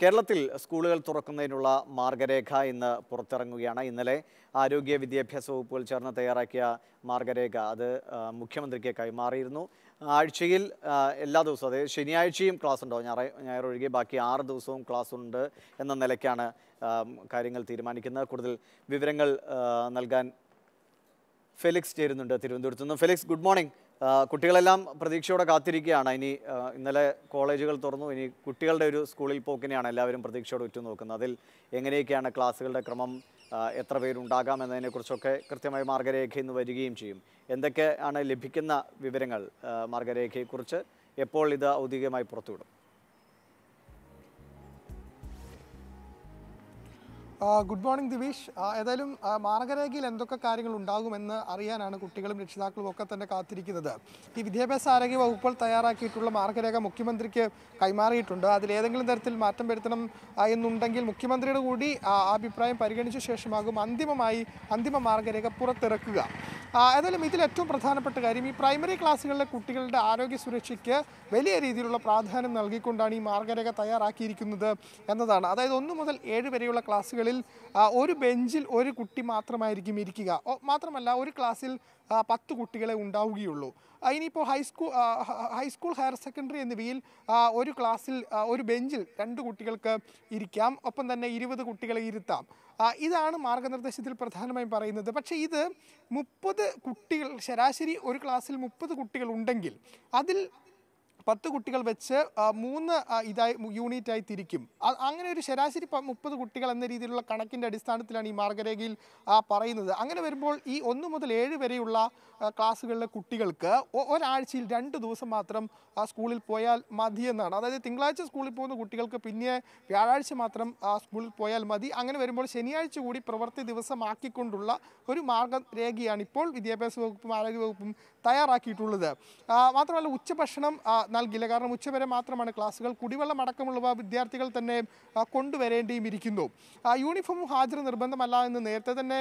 കേരളത്തിൽ സ്കൂളുകൾ തുറക്കുന്നതിനുള്ള മാർഗരേഖ ഇന്ന് പുറത്തിറങ്ങുകയാണ് ഇന്നലെ ആരോഗ്യ വിദ്യാഭ്യാസ വകുപ്പുകൾ ചേർന്ന് തയ്യാറാക്കിയ മാർഗരേഖ അത് മുഖ്യമന്ത്രിക്ക് കൈമാറിയിരുന്നു ആഴ്ചയിൽ എല്ലാ ദിവസവും അതായത് ശനിയാഴ്ചയും ക്ലാസ് ഉണ്ടാവും ഞായർ ഞായർ ഒഴികെ ബാക്കി ആറ് ദിവസവും ക്ലാസ് ഉണ്ട് എന്ന നിലയ്ക്കാണ് കാര്യങ്ങൾ തീരുമാനിക്കുന്നത് കൂടുതൽ വിവരങ്ങൾ നൽകാൻ ഫെലിക്സ് ചേരുന്നുണ്ട് തിരുവനന്തപുരത്ത് നിന്ന് ഫെലിക്സ് ഗുഡ് മോർണിംഗ് കുട്ടികളെല്ലാം പ്രതീക്ഷയോടെ കാത്തിരിക്കുകയാണ് ഇനി ഇന്നലെ കോളേജുകൾ തുറന്നു ഇനി കുട്ടികളുടെ ഒരു സ്കൂളിൽ പോക്കിനെയാണ് എല്ലാവരും പ്രതീക്ഷയോടെ ഉറ്റുനോക്കുന്നത് അതിൽ എങ്ങനെയൊക്കെയാണ് ക്ലാസ്സുകളുടെ ക്രമം എത്ര പേരുണ്ടാകാം എന്നതിനെക്കുറിച്ചൊക്കെ കൃത്യമായി മാർഗരേഖ ഇന്ന് വരികയും ചെയ്യും എന്തൊക്കെയാണ് ലഭിക്കുന്ന വിവരങ്ങൾ മാർഗരേഖയെക്കുറിച്ച് എപ്പോൾ ഇത് ഔദ്യോഗികമായി പുറത്തുവിടും ഗുഡ് മോർണിംഗ് ദിവീഷ് ഏതായാലും മാർഗരേഖയിൽ എന്തൊക്കെ കാര്യങ്ങൾ ഉണ്ടാകുമെന്ന് അറിയാനാണ് കുട്ടികളും രക്ഷിതാക്കളും ഒക്കെ തന്നെ കാത്തിരിക്കുന്നത് ഈ വിദ്യാഭ്യാസ ആരോഗ്യ വകുപ്പുകൾ തയ്യാറാക്കിയിട്ടുള്ള മാർഗരേഖ മുഖ്യമന്ത്രിക്ക് കൈമാറിയിട്ടുണ്ട് അതിലേതെങ്കിലും തരത്തിൽ മാറ്റം വരുത്തണം എന്നുണ്ടെങ്കിൽ മുഖ്യമന്ത്രിയുടെ കൂടി അഭിപ്രായം പരിഗണിച്ച ശേഷമാകും അന്തിമമായി അന്തിമ മാർഗരേഖ പുറത്തിറക്കുക ഏതായാലും ഇതിൽ ഏറ്റവും പ്രധാനപ്പെട്ട കാര്യം ഈ പ്രൈമറി ക്ലാസ്സുകളിലെ കുട്ടികളുടെ ആരോഗ്യ സുരക്ഷയ്ക്ക് വലിയ രീതിയിലുള്ള പ്രാധാന്യം നൽകിക്കൊണ്ടാണ് ഈ മാർഗരേഖ തയ്യാറാക്കിയിരിക്കുന്നത് എന്നതാണ് അതായത് ഒന്ന് മുതൽ ഏഴ് വരെയുള്ള ക്ലാസ്സുകളിൽ ഒരു ബെഞ്ചിൽ ഒരു കുട്ടി മാത്രമായിരിക്കും ഇരിക്കുക മാത്രമല്ല ഒരു ക്ലാസ്സിൽ പത്ത് കുട്ടികളെ ഉണ്ടാവുകയുള്ളൂ ഇനിയിപ്പോൾ ഹൈസ്കൂൾ ഹൈസ്കൂൾ ഹയർ സെക്കൻഡറി എന്നിവയിൽ ഒരു ക്ലാസ്സിൽ ഒരു ബെഞ്ചിൽ രണ്ട് കുട്ടികൾക്ക് ഇരിക്കാം ഒപ്പം തന്നെ ഇരുപത് കുട്ടികളെ ഇരുത്താം ഇതാണ് മാർഗനിർദ്ദേശത്തിൽ പ്രധാനമായും പറയുന്നത് പക്ഷേ ഇത് മുപ്പത് കുട്ടികൾ ശരാശരി ഒരു ക്ലാസ്സിൽ മുപ്പത് കുട്ടികൾ ഉണ്ടെങ്കിൽ അതിൽ പത്ത് കുട്ടികൾ വെച്ച് മൂന്ന് ഇതായി യൂണിറ്റായി തിരിക്കും അങ്ങനെ ഒരു ശരാശരി മുപ്പത് കുട്ടികൾ എന്ന രീതിയിലുള്ള കണക്കിൻ്റെ അടിസ്ഥാനത്തിലാണ് ഈ മാർഗരേഖയിൽ പറയുന്നത് അങ്ങനെ വരുമ്പോൾ ഈ ഒന്ന് മുതൽ ഏഴ് വരെയുള്ള ക്ലാസ്സുകളിലെ കുട്ടികൾക്ക് ഒരാഴ്ചയിൽ രണ്ട് ദിവസം മാത്രം സ്കൂളിൽ പോയാൽ മതി എന്നാണ് അതായത് തിങ്കളാഴ്ച സ്കൂളിൽ പോകുന്ന കുട്ടികൾക്ക് പിന്നെ വ്യാഴാഴ്ച മാത്രം സ്കൂളിൽ പോയാൽ മതി അങ്ങനെ വരുമ്പോൾ ശനിയാഴ്ച കൂടി പ്രവൃത്തി ദിവസമാക്കിക്കൊണ്ടുള്ള ഒരു മാർഗരേഖയാണ് ഇപ്പോൾ വിദ്യാഭ്യാസ വകുപ്പും ആരോഗ്യ വകുപ്പും തയ്യാറാക്കിയിട്ടുള്ളത് മാത്രമല്ല ഉച്ചഭക്ഷണം നൽകില്ല കാരണം ഉച്ചവരെ മാത്രമാണ് ക്ലാസ്സുകൾ കുടിവെള്ളം അടക്കമുള്ള വിദ്യാർത്ഥികൾ തന്നെ കൊണ്ടുവരേണ്ടിയും ഇരിക്കുന്നു യൂണിഫോം ഹാജർ നിർബന്ധമല്ല എന്ന് നേരത്തെ തന്നെ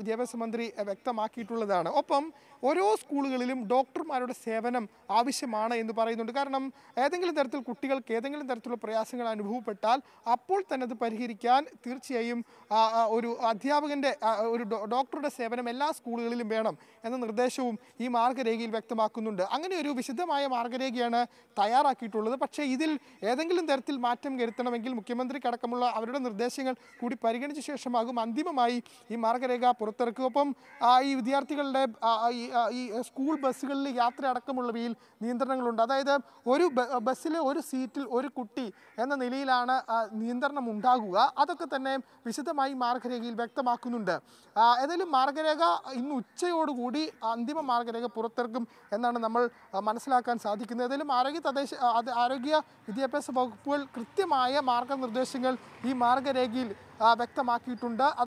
വിദ്യാഭ്യാസ മന്ത്രി വ്യക്തമാക്കിയിട്ടുള്ളതാണ് ഒപ്പം ഓരോ സ്കൂളുകളിലും ഡോക്ടർമാരുടെ സേവനം ആവശ്യമാണ് എന്ന് പറയുന്നുണ്ട് കാരണം ഏതെങ്കിലും തരത്തിൽ കുട്ടികൾക്ക് ഏതെങ്കിലും തരത്തിലുള്ള പ്രയാസങ്ങൾ അനുഭവപ്പെട്ടാൽ അപ്പോൾ തന്നെ അത് പരിഹരിക്കാൻ തീർച്ചയായും ഒരു അധ്യാപകൻ്റെ ഒരു ഡോക്ടറുടെ സേവനം എല്ലാ സ്കൂളുകളിലും വേണം എന്ന നിർദ്ദേശവും ഈ മാർഗരേഖയിൽ വ്യക്തമാക്കുന്നുണ്ട് അങ്ങനെ ഒരു വിശദമായ മാർഗരേഖയാണ് തയ്യാറാക്കിയിട്ടുള്ളത് പക്ഷേ ഇതിൽ ഏതെങ്കിലും തരത്തിൽ മാറ്റം വരുത്തണമെങ്കിൽ മുഖ്യമന്ത്രിക്കടക്കമുള്ള അവരുടെ നിർദ്ദേശങ്ങൾ കൂടി പരിഗണിച്ച ശേഷമാകും അന്തിമമായി ഈ മാർഗരേഖ പുറത്തിറക്കുക ഒപ്പം ഈ വിദ്യാർത്ഥികളുടെ ഈ സ്കൂൾ ബസ്സുകളിൽ യാത്ര അടക്കമുള്ളവയിൽ നിയന്ത്രണങ്ങളുണ്ട് അതായത് ഒരു ബസ്സിലെ ഒരു സീറ്റിൽ ഒരു കുട്ടി എന്ന നിലയിലാണ് നിയന്ത്രണം ഉണ്ടാകുക അതൊക്കെ തന്നെ വിശദമായി മാർഗരേഖയിൽ വ്യക്തമാക്കുന്നുണ്ട് ഏതായാലും മാർഗരേഖ ഇന്ന് ഉച്ചയോടുകൂടി അന്തിമ മാർഗരേഖ പുറത്തിറക്കും എന്നാണ് നമ്മൾ മനസ്സിലാക്കാൻ സാധിക്കുന്നത് ഏതായാലും ആരോഗ്യ തദ്ദേശ ആരോഗ്യ വിദ്യാഭ്യാസ വകുപ്പുകൾ കൃത്യമായ മാർഗനിർദ്ദേശങ്ങൾ ഈ മാർഗരേഖയിൽ വ്യക്തമാക്കിയിട്ടുണ്ട്